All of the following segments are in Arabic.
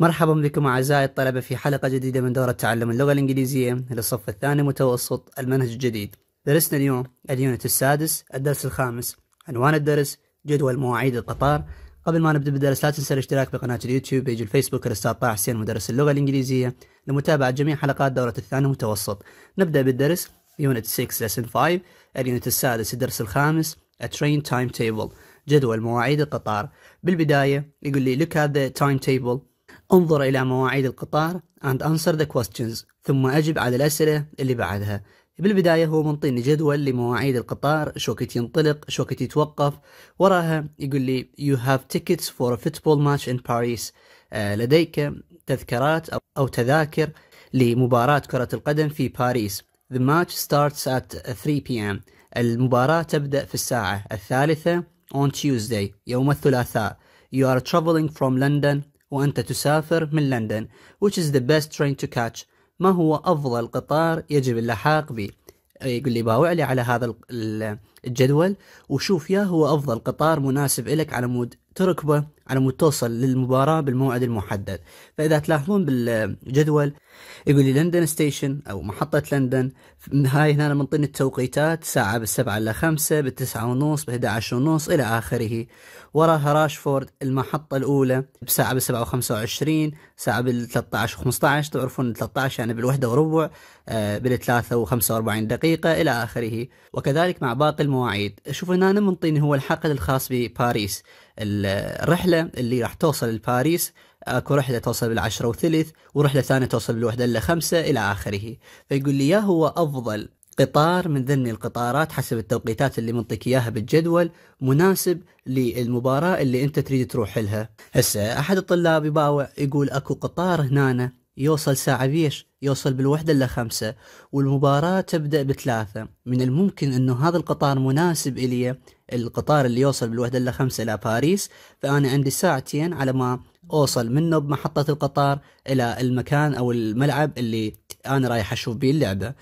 مرحبا بكم أعزائي الطلبة في حلقة جديدة من دورة تعلم اللغة الإنجليزية للصف الثاني متوسط المنهج الجديد درسنا اليوم اليونت السادس الدرس الخامس عنوان الدرس جدول مواعيد القطار قبل ما نبدأ بالدرس لا تنسى الاشتراك بقناة اليوتيوب بيج الفيسبوك الأستاذ طه حسين مدرس اللغة الإنجليزية لمتابعة جميع حلقات دورة الثاني متوسط نبدأ بالدرس يونت 6 لسن 5 اليونت السادس الدرس الخامس A train timetable جدول مواعيد القطار بالبداية يقول لي look at the timetable انظر إلى مواعيد القطار and answer the questions ثم أجب على الأسئلة اللي بعدها بالبداية هو منطيني جدول لمواعيد القطار شو كت ينطلق شو كت يتوقف وراها يقول لي you have tickets for a football match in Paris آه لديك تذكرات أو تذاكر لمباراة كرة القدم في باريس The match starts at 3 p.m. المباراة تبدأ في الساعة الثالثة on Tuesday يوم الثلاثاء You are traveling from London وأنت تسافر من لندن which is the best train to catch ما هو أفضل قطار يجب اللحاق به يقول لي باوع لي على هذا الجدول وشوف يا هو أفضل قطار مناسب لك على مود تركبه على مود توصل للمباراة بالموعد المحدد فإذا تلاحظون بالجدول يقول لي لندن ستيشن أو محطة لندن هاي هنا منطين التوقيتات ساعة بالسبعة إلى خمسة بالتسعة ونص بأحد عشر ونص إلى آخره وراها راشفورد المحطة الأولى بساعة بالسبعة وخمسة وعشرين ساعة بالثلاثة عشر وخمسة عشر تعرفون الثلاثة عشر يعني بالوحدة وربع آه، بالثلاثة وخمسة وأربعين دقيقة إلى آخره وكذلك مع باقي المواعيد شوف هنا أنا منطيني هو الحقل الخاص بباريس الرحلة اللي راح توصل لباريس اكو رحلة توصل بالعشرة وثلث ورحلة ثانية توصل بالوحدة إلا خمسة إلى آخره فيقول لي يا هو أفضل قطار من ضمن القطارات حسب التوقيتات اللي منطيك اياها بالجدول مناسب للمباراه اللي انت تريد تروح لها هسه احد الطلاب يباوع يقول اكو قطار هنا يوصل ساعه بيش يوصل بالوحدة إلى خمسة والمباراة تبدأ بثلاثة من الممكن أنه هذا القطار مناسب إلي القطار اللي يوصل بالوحدة إلى خمسة إلى باريس فأنا عندي ساعتين على ما أوصل منه بمحطة القطار إلى المكان أو الملعب اللي أنا رايح أشوف بيه اللعبة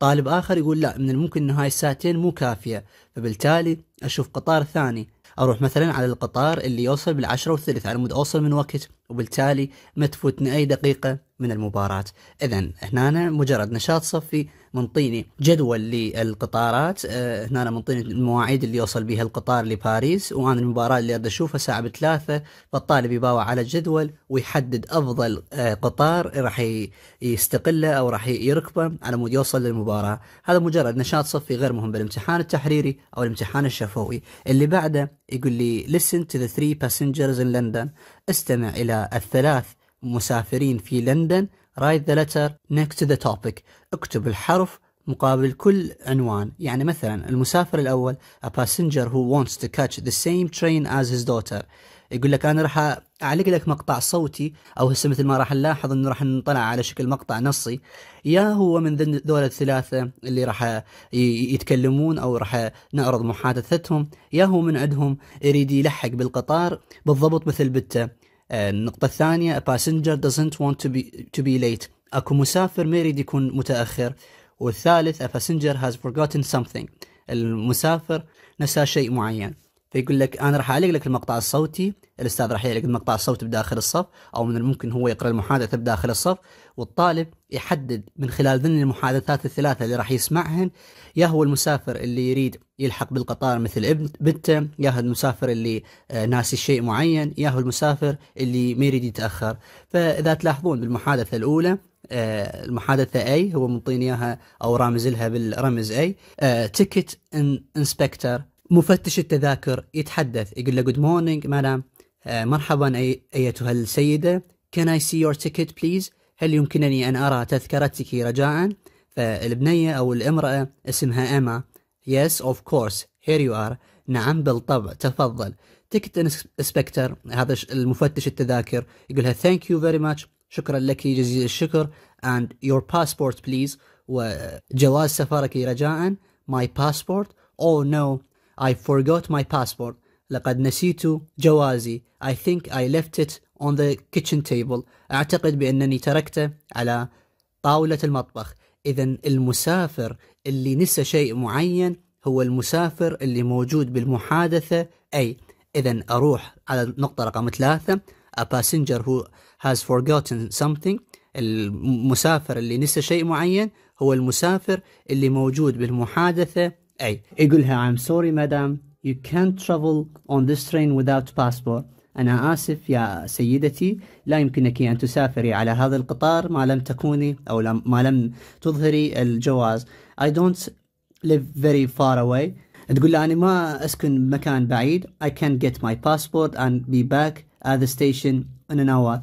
طالب آخر يقول لا من الممكن أنه هاي الساعتين مو كافية فبالتالي أشوف قطار ثاني اروح مثلا على القطار اللي يوصل بالعشرة والثلث على مود اوصل من وقت وبالتالي ما تفوتني اي دقيقة من المباراة اذا هنا مجرد نشاط صفي منطيني جدول للقطارات هنا آه، هنا منطيني المواعيد اللي يوصل بها القطار لباريس وانا المباراة اللي ارد اشوفها الساعة بثلاثة فالطالب يباوع على الجدول ويحدد افضل آه، قطار راح يستقله او راح يركبه على مود يوصل للمباراة هذا مجرد نشاط صفي غير مهم بالامتحان التحريري او الامتحان الشفوي اللي بعده يقول لي listen to the three passengers in London استمع إلى الثلاث مسافرين في لندن write the letter next to the topic اكتب الحرف مقابل كل عنوان يعني مثلا المسافر الأول a passenger who wants to catch the same train as his daughter يقول لك انا راح اعلق لك مقطع صوتي او هسه مثل ما راح نلاحظ انه راح نطلع على شكل مقطع نصي يا هو من ذول الثلاثه اللي راح يتكلمون او راح نعرض محادثتهم يا هو من عندهم يريد يلحق بالقطار بالضبط مثل بته آه، النقطة الثانية a passenger doesn't want to be to be late اكو مسافر ما يريد يكون متأخر والثالث a passenger has forgotten something المسافر نسى شيء معين فيقول لك انا راح اعلق لك المقطع الصوتي الاستاذ راح يعلق المقطع الصوتي بداخل الصف او من الممكن هو يقرا المحادثه بداخل الصف والطالب يحدد من خلال ذن المحادثات الثلاثه اللي راح يسمعهن يا هو المسافر اللي يريد يلحق بالقطار مثل ابن بنته يا هو المسافر اللي آه، ناسي شيء معين يا هو المسافر اللي ما يريد يتاخر فاذا تلاحظون بالمحادثه الاولى آه، المحادثة أي هو منطيني إياها أو رامز لها بالرمز أي تيكت انسبكتر مفتش التذاكر يتحدث يقول له جود مورنينج مدام مرحبا أي ايتها السيده كان اي سي يور تيكت بليز هل يمكنني ان ارى تذكرتك رجاء فالبنيه او الامراه اسمها ايما يس اوف كورس هير يو ار نعم بالطبع تفضل تيكت انسبكتر هذا المفتش التذاكر يقول لها ثانك يو فيري ماتش شكرا لك جزيل الشكر اند يور باسبورت بليز وجواز سفرك رجاء ماي باسبورت او نو I forgot my passport لقد نسيت جوازي I think I left it on the kitchen table أعتقد بأنني تركته على طاولة المطبخ إذا المسافر اللي نسى شيء معين هو المسافر اللي موجود بالمحادثة أي إذا أروح على النقطة رقم ثلاثة a passenger who has forgotten something المسافر اللي نسى شيء معين هو المسافر اللي موجود بالمحادثة اي يقول لها I'm sorry madam you can't travel on this train without passport أنا آسف يا سيدتي لا يمكنك أن تسافري على هذا القطار ما لم تكوني أو لم ما لم تظهري الجواز I don't live very far away تقول له أنا ما أسكن مكان بعيد I can get my passport and be back at the station in an hour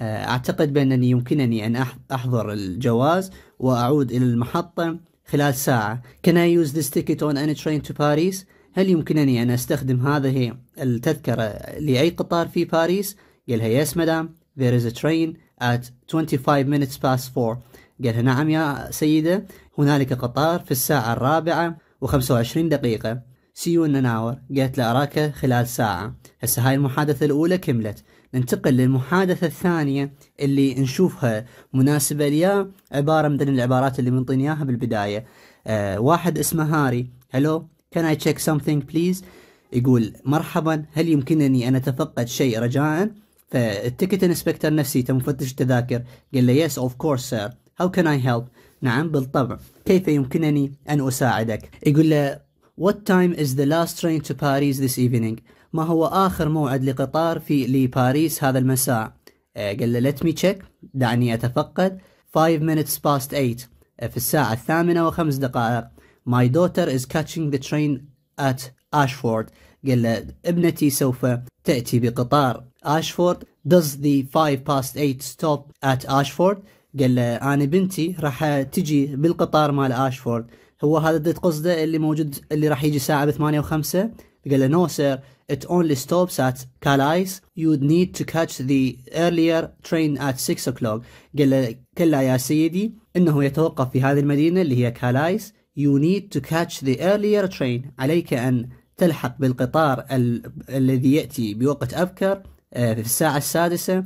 أعتقد بأنني يمكنني أن أحضر الجواز وأعود إلى المحطة خلال ساعة Can I use this ticket on any train to Paris؟ هل يمكنني أن أستخدم هذه التذكرة لأي قطار في باريس؟ قال لها yes madam there is a train at 25 minutes past 4 قالها نعم يا سيدة هنالك قطار في الساعة الرابعة و25 دقيقة see you in an hour قالت له أراك خلال ساعة هسه هاي المحادثة الأولى كملت ننتقل للمحادثة الثانية اللي نشوفها مناسبة ليا عبارة من العبارات اللي منطين اياها بالبداية أه واحد اسمه هاري هلو كان اي تشيك سمثينج بليز يقول مرحبا هل يمكنني ان اتفقد شيء رجاء فالتيكت انسبكتر نفسي تم فتش التذاكر قال له يس اوف كورس سير هاو كان اي هيلب نعم بالطبع كيف يمكنني ان اساعدك يقول له وات تايم از ذا لاست ترين تو باريس this evening؟ ما هو آخر موعد لقطار في لباريس هذا المساء إيه، قال له let me check دعني أتفقد 5 minutes past 8 إيه، في الساعة الثامنة وخمس دقائق my daughter is catching the train at Ashford قال له ابنتي سوف تأتي بقطار Ashford does the 5 past 8 stop at Ashford قال له أنا بنتي راح تجي بالقطار مال Ashford هو هذا اللي قصده اللي موجود اللي راح يجي 8 بثمانية وخمسة قال له نو سير ات اونلي ستوبس ات كالايس يو نيد تو كاتش ذا earlier train ات 6 o'clock قال له كلا يا سيدي إنه يتوقف في هذه المدينة اللي هي كالايس يو نيد تو كاتش ذا earlier train عليك أن تلحق بالقطار ال الذي يأتي بوقت أبكر آه، في الساعة السادسة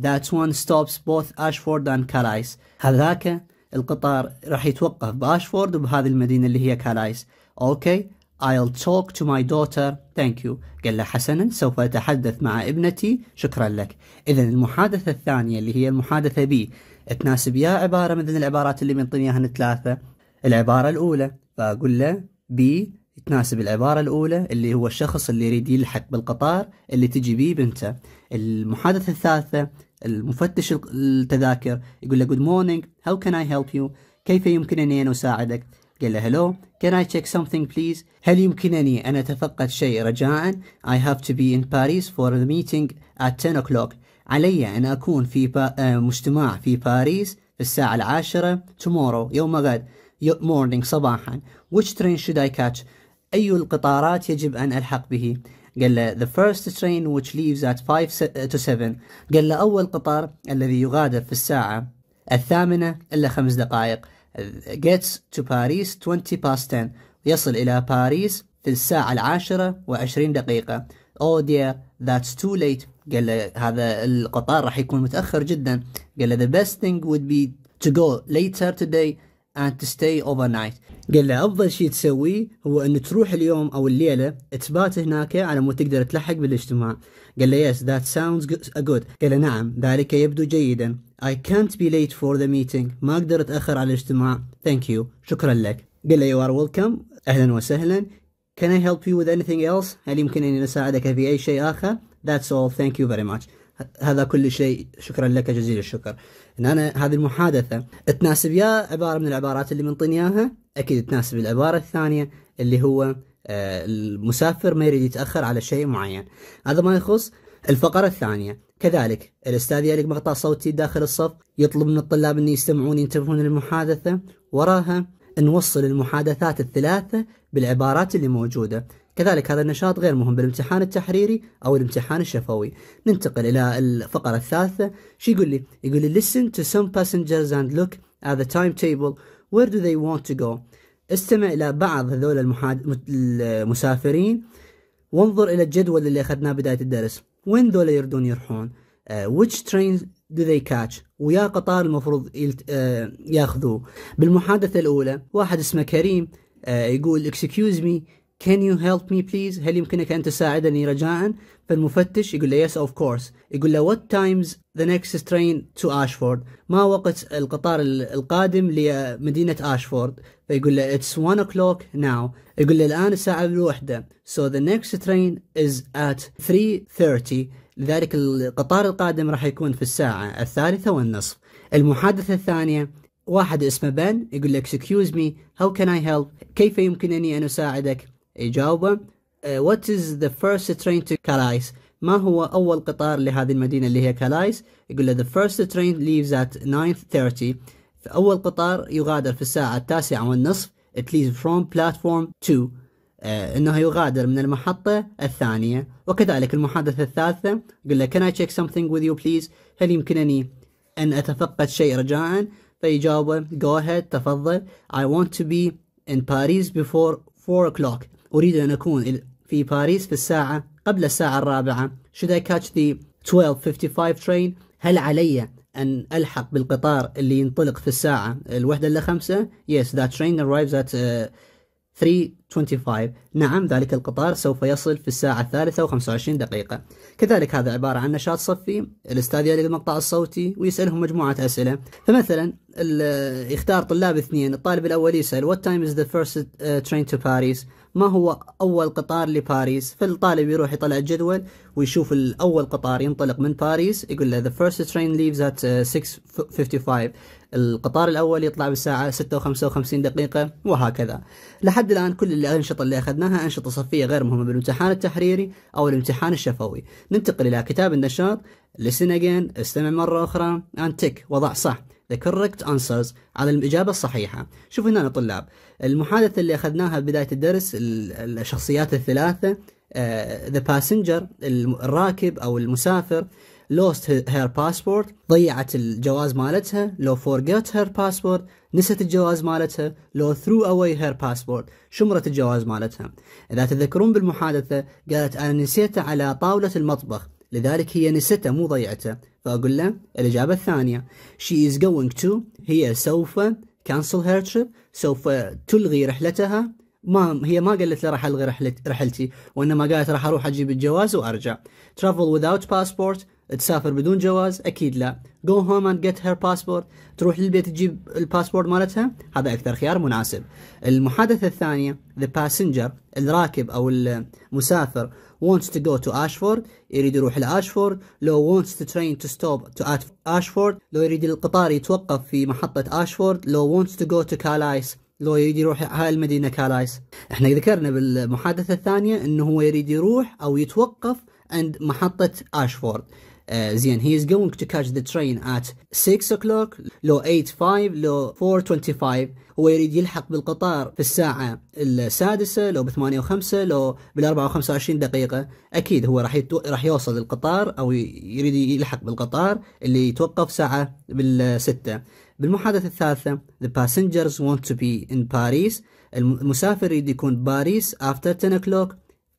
That one stops both Ashford and Calais هذاك القطار راح يتوقف بأشفورد وبهذه المدينة اللي هي كالايس أوكي I'll talk to my daughter thank you قال له حسنا سوف أتحدث مع ابنتي شكرا لك إذا المحادثة الثانية اللي هي المحادثة بي تناسب يا عبارة من العبارات اللي منطيني اياها ثلاثة العبارة الأولى فأقول له بي تناسب العبارة الأولى اللي هو الشخص اللي يريد يلحق بالقطار اللي تجي بيه بنته المحادثة الثالثة المفتش التذاكر يقول له good morning how can I help you كيف يمكنني أن أساعدك قال له hello can I check something please هل يمكنني أن أتفقد شيء رجاء I have to be in Paris for the meeting at 10 o'clock علي أن أكون في با... آه، مجتمع في باريس في الساعة العاشرة tomorrow يوم غد morning صباحا which train should I catch أي القطارات يجب أن ألحق به قال له the first train which leaves at 5 آه، to 7 قال له أول قطار الذي يغادر في الساعة الثامنة إلا خمس دقائق gets to Paris 20 past 10 يصل إلى باريس في الساعة العاشرة وعشرين دقيقة Oh dear that's too late قال له هذا القطار راح يكون متأخر جدا قال له the best thing would be to go later today and to stay overnight قال له أفضل شيء تسويه هو أن تروح اليوم أو الليلة تبات هناك على مود تقدر تلحق بالاجتماع قال له yes that sounds good قال له نعم ذلك يبدو جيدا I can't be late for the meeting ما أقدر أتأخر على الاجتماع thank you شكرا لك قال له you are welcome أهلا وسهلا can I help you with anything else هل يمكن أن أساعدك في أي شيء آخر that's all thank you very much هذا كل شيء شكرا لك جزيل الشكر ان انا هذه المحادثه تناسب يا عباره من العبارات اللي منطيني اياها اكيد تناسب العباره الثانيه اللي هو آه، المسافر ما يريد يتاخر على شيء معين هذا ما يخص الفقره الثانيه كذلك الأستاذ يلق مقطع صوتي داخل الصف يطلب من الطلاب أن يستمعون ينتبهون للمحادثة وراها نوصل المحادثات الثلاثة بالعبارات اللي موجودة كذلك هذا النشاط غير مهم بالامتحان التحريري أو الامتحان الشفوي ننتقل إلى الفقرة الثالثة شو يقول لي؟ يقول لي listen to some passengers and look at the timetable where do they want to go استمع إلى بعض هذول المحاد... المسافرين وانظر إلى الجدول اللي أخذناه بداية الدرس وين دول يردون يروحون آه، which train do they catch ويا قطار المفروض يلت... uh, ياخذوه بالمحادثة الأولى واحد اسمه كريم uh, يقول excuse me can you help me please هل يمكنك أن تساعدني رجاء فالمفتش يقول له yes of course يقول له what times the next train to Ashford ما وقت القطار القادم لمدينة أشفورد فيقول له it's one o'clock now يقول له الآن الساعة الوحدة so the next train is at 3.30 لذلك القطار القادم راح يكون في الساعة الثالثة والنصف المحادثة الثانية واحد اسمه بن يقول له excuse me how can I help كيف يمكنني أن أساعدك إجابة آه، What is the first train to Calais ما هو أول قطار لهذه المدينة اللي هي كالايس يقول له the first train leaves at 9.30 فأول قطار يغادر في الساعة التاسعة والنصف it leaves from platform 2 آه انه يغادر من المحطة الثانية وكذلك المحادثة الثالثة يقول له can I check something with you please هل يمكنني أن أتفقد شيء رجاء فيجاوبه go ahead تفضل I want to be in Paris before 4 o'clock أريد أن أكون في باريس في الساعة قبل الساعة الرابعة should I catch the 12.55 train هل علي أن ألحق بالقطار اللي ينطلق في الساعة الوحدة إلى خمسة yes that train arrives at uh, 3.25 نعم ذلك القطار سوف يصل في الساعة الثالثة وخمسة وعشرين دقيقة كذلك هذا عبارة عن نشاط صفي الأستاذ يلقي المقطع الصوتي ويسألهم مجموعة أسئلة فمثلا يختار طلاب اثنين الطالب الأول يسأل what time is the first uh, train to Paris ما هو أول قطار لباريس فالطالب يروح يطلع الجدول ويشوف الأول قطار ينطلق من باريس يقول له the first train leaves at 6.55 uh, القطار الأول يطلع بالساعة 6:55 دقيقة وهكذا لحد الآن كل الأنشطة اللي أخذناها أنشطة صفية غير مهمة بالامتحان التحريري أو الامتحان الشفوي ننتقل إلى كتاب النشاط listen again استمع مرة أخرى and tick وضع صح the correct answers على الإجابة الصحيحة شوفوا هنا يا طلاب المحادثة اللي أخذناها بداية الدرس الشخصيات الثلاثة ذا آه، the باسنجر الراكب أو المسافر lost her passport ضيعت الجواز مالتها لو forgot her passport نسيت الجواز مالتها لو threw away her passport شمرت الجواز مالتها إذا تذكرون بالمحادثة قالت أنا نسيته على طاولة المطبخ لذلك هي نسته مو ضيعته فأقول له الإجابة الثانية she is going to هي سوف cancel her trip سوف تلغي رحلتها ما هي ما قالت له راح الغي رحلتي وانما قالت راح اروح اجيب الجواز وارجع travel without passport تسافر بدون جواز اكيد لا جو هوم اند get هير passport تروح للبيت تجيب الباسبورت مالتها هذا اكثر خيار مناسب المحادثه الثانيه ذا باسنجر الراكب او المسافر wants to go to Ashford يريد يروح لأشفورد لو wants to train to stop to Ashford لو يريد القطار يتوقف في محطة أشفورد لو wants to go to Calais لو يريد يروح هاي المدينة كالايس احنا ذكرنا بالمحادثة الثانية انه هو يريد يروح او يتوقف عند محطة أشفورد آه، زين هي از جوينج تو كاتش ذا ترين ات 6 اوكلوك لو 8 لو 4:25 هو يريد يلحق بالقطار في الساعة السادسة لو 8 وخمسة لو بالأربعة و25 دقيقة أكيد هو راح يتو... راح يوصل القطار أو يريد يلحق بالقطار اللي يتوقف ساعة بالستة بالمحادثة الثالثة the passengers want to be in Paris المسافر يريد يكون باريس after 10 o'clock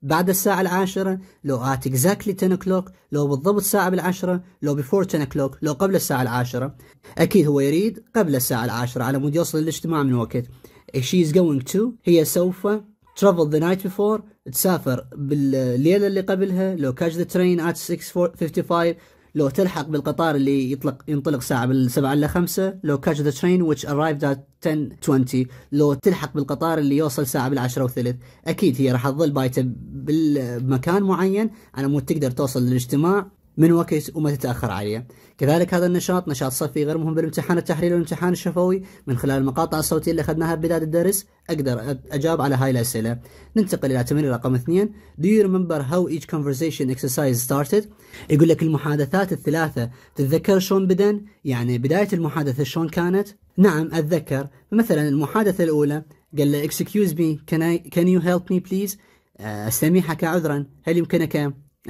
بعد الساعة العاشرة لو at exactly 10 o'clock لو بالضبط الساعة بالعشرة لو before 10 o'clock لو قبل الساعة العاشرة أكيد هو يريد قبل الساعة العاشرة على مود يوصل الاجتماع من وقت she is going to هي سوف travel the night before تسافر بالليلة اللي قبلها لو catch the train at 6.55 لو تلحق بالقطار اللي يطلق ينطلق ساعة بالسبعة 7 إلى 5 لو catch the train which arrived at 10:20 لو تلحق بالقطار اللي يوصل ساعة بالعشرة وثلث أكيد هي راح تظل بايتة بمكان معين على مود تقدر توصل للاجتماع من وكيس وما تتأخر عليه كذلك هذا النشاط نشاط صفي غير مهم بالامتحان التحريري والامتحان الشفوي من خلال المقاطع الصوتية اللي أخذناها ببداية الدرس أقدر أجاوب على هاي الأسئلة ننتقل إلى تمرين رقم اثنين Do you remember how each conversation exercise started؟ يقول لك المحادثات الثلاثة تتذكر شلون بدن؟ يعني بداية المحادثة شلون كانت؟ نعم أتذكر مثلا المحادثة الأولى قال له اكسكيوز مي كان I, can you help me أستميحك عذرا هل يمكنك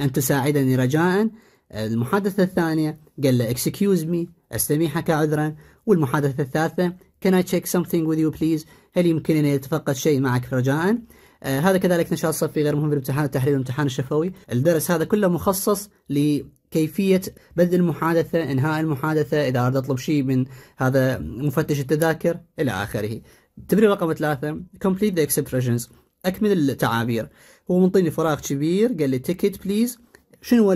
أن تساعدني رجاءً؟ المحادثة الثانية قال له اكسكيوز مي استميحك عذرا والمحادثة الثالثة كان اي تشيك سمثينج وذ يو بليز هل يمكنني أتفقد شيء معك رجاء آه هذا كذلك نشاط صفي غير مهم في الامتحان التحرير والامتحان الشفوي الدرس هذا كله مخصص لكيفية بدء المحادثة انهاء المحادثة اذا أردت اطلب شيء من هذا مفتش التذاكر الى اخره تمرين رقم ثلاثة complete the expressions اكمل التعابير هو منطيني فراغ كبير قال لي ticket please شنو هو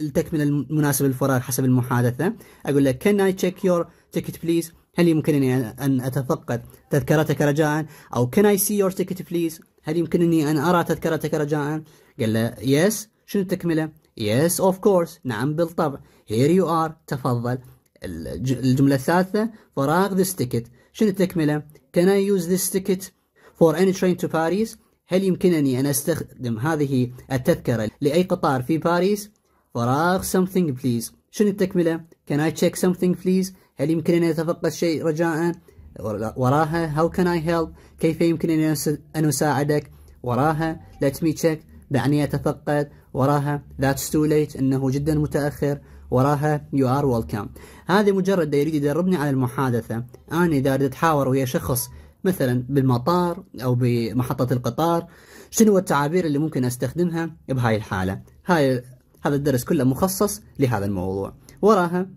التكمله المناسبه للفراغ حسب المحادثه اقول لك كان اي تشيك يور تيكت بليز هل يمكنني ان اتفقد تذكرتك رجاء او كان اي سي يور تيكت بليز هل يمكنني ان ارى تذكرتك رجاء قال له يس شنو التكمله يس اوف كورس نعم بالطبع هير يو ار تفضل الجمله الثالثه فراغ this تيكت شنو التكمله كان اي يوز this تيكت فور اني ترين تو باريس هل يمكنني أن أستخدم هذه التذكرة لأي قطار في باريس؟ فراغ something please شنو التكملة؟ Can I check something please؟ هل يمكنني أتفقد شيء رجاء؟ وراها how can I help؟ كيف يمكنني أن أساعدك؟ وراها let me check دعني أتفقد وراها that's too late إنه جدا متأخر وراها you are welcome هذا مجرد يريد يدربني على المحادثة أنا إذا أريد أتحاور ويا شخص مثلا بالمطار أو بمحطة القطار شنو التعابير اللي ممكن أستخدمها بهاي الحالة هاي هذا الدرس كله مخصص لهذا الموضوع وراها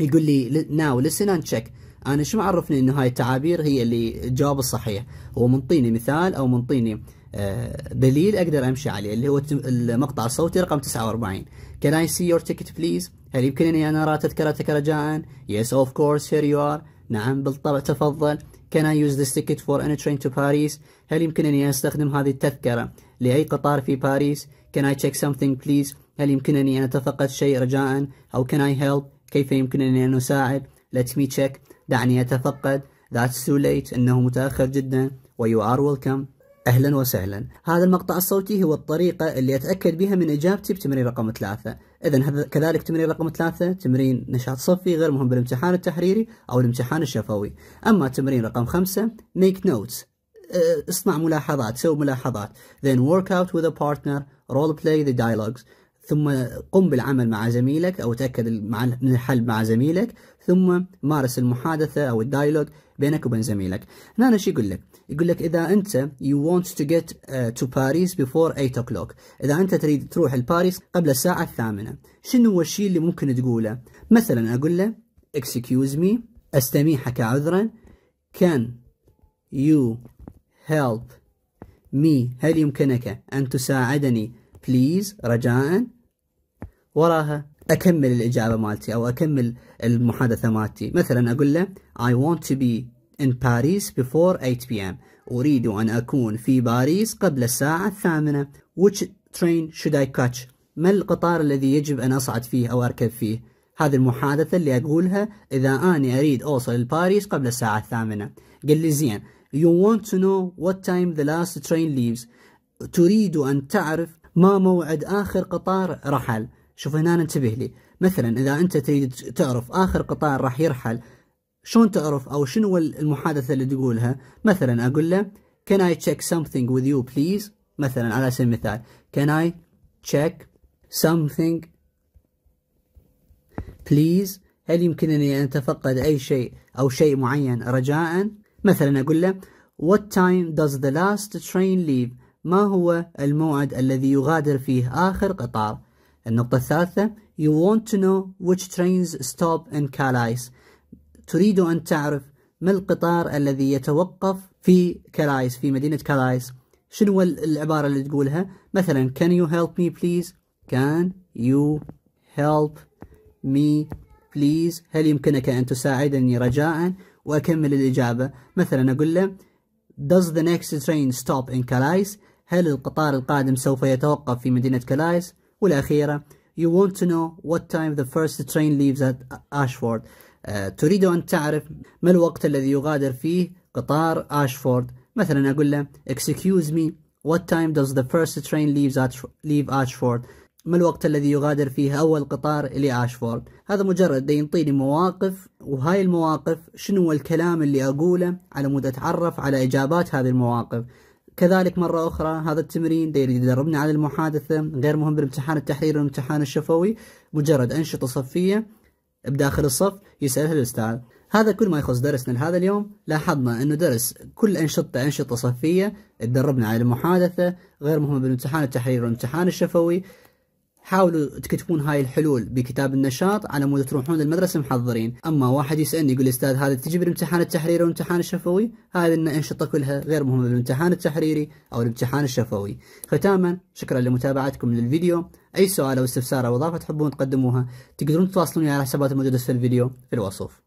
يقول لي now listen and check أنا شو معرفني إنه هاي التعابير هي اللي الجواب الصحيح هو منطيني مثال أو منطيني آه، دليل أقدر أمشي عليه اللي هو المقطع الصوتي رقم 49 Can I see your ticket please هل يمكنني أن أرى تذكرتك رجاء Yes of course here you are نعم بالطبع تفضل Can I use this ticket for any train to Paris? هل يمكنني أن أستخدم هذه التذكرة لأي قطار في باريس؟ Can I check something please? هل يمكنني أن أتفقد شيء رجاء؟ أو can I help? كيف يمكنني أن أساعد؟ Let me check. دعني أتفقد. That's too late. إنه متأخر جدا. و you are welcome. أهلا وسهلا. هذا المقطع الصوتي هو الطريقة اللي أتأكد بها من إجابتي بتمرين رقم ثلاثة. إذا هذا كذلك تمرين رقم ثلاثة تمرين نشاط صفي غير مهم بالامتحان التحريري أو الامتحان الشفوي أما تمرين رقم خمسة make notes آه، اصنع ملاحظات سوي ملاحظات then work out with a partner role play the dialogues ثم قم بالعمل مع زميلك أو تأكد من الحل مع زميلك ثم مارس المحادثة أو الدايلوج بينك وبين زميلك هنا أنا شو يقول لك يقول لك إذا أنت يو وونت تو جيت تو باريس بيفور 8 o'clock إذا أنت تريد تروح لباريس قبل الساعة الثامنة شنو هو الشيء اللي ممكن تقوله مثلا أقول له اكسكيوز مي أستميحك عذرا كان يو هيلب مي هل يمكنك أن تساعدني بليز رجاء وراها اكمل الاجابه مالتي او اكمل المحادثه مالتي مثلا اقول له I want to be in Paris before 8 pm اريد ان اكون في باريس قبل الساعه الثامنه which train should I catch ما القطار الذي يجب ان اصعد فيه او اركب فيه هذه المحادثة اللي أقولها إذا اني أريد أوصل لباريس قبل الساعة الثامنة قال لي زين You want to know what time the last train leaves تريد أن تعرف ما موعد آخر قطار رحل شوف هنا انتبه لي مثلا اذا انت تريد تعرف اخر قطار راح يرحل شلون تعرف او شنو المحادثه اللي تقولها مثلا اقول له can I check something with you please مثلا على سبيل المثال can I check something please هل يمكنني أن أتفقد أي شيء أو شيء معين رجاء مثلا أقول له What time does the last train leave ما هو الموعد الذي يغادر فيه آخر قطار النقطة الثالثة You want to know which trains stop in Calais تريد أن تعرف ما القطار الذي يتوقف في Calais في مدينة Calais شنو العبارة اللي تقولها مثلا can you help me please can you help me please هل يمكنك أن تساعدني رجاء وأكمل الإجابة مثلا أقول له does the next train stop in Calais هل القطار القادم سوف يتوقف في مدينة Calais والأخيرة You want to know what time the first train leaves at Ashford آه, تريد أن تعرف ما الوقت الذي يغادر فيه قطار أشفورد مثلا أقول له Excuse me What time does the first train leaves at leave Ashford ما الوقت الذي يغادر فيه أول قطار إلى أشفورد هذا مجرد ينطيني مواقف وهاي المواقف شنو الكلام اللي أقوله على مود أتعرف على إجابات هذه المواقف كذلك مرة أخرى هذا التمرين داير يدربنا على المحادثة غير مهم بالامتحان التحريري والامتحان الشفوي مجرد أنشطة صفية بداخل الصف يسألها الأستاذ هذا كل ما يخص درسنا لهذا اليوم لاحظنا أنه درس كل أنشطة أنشطة صفية تدربنا على المحادثة غير مهم بالامتحان التحريري والامتحان الشفوي حاولوا تكتبون هاي الحلول بكتاب النشاط على مود تروحون للمدرسة محضرين أما واحد يسألني يقول أستاذ هذا تجي بالامتحان التحريري والامتحان الشفوي هذه الأنشطة كلها غير مهمة بالامتحان التحريري أو الامتحان الشفوي ختاما شكرا لمتابعتكم للفيديو أي سؤال أو استفسار أو إضافة تحبون تقدموها تقدرون تتواصلون على حسابات الموجودة في الفيديو في الوصف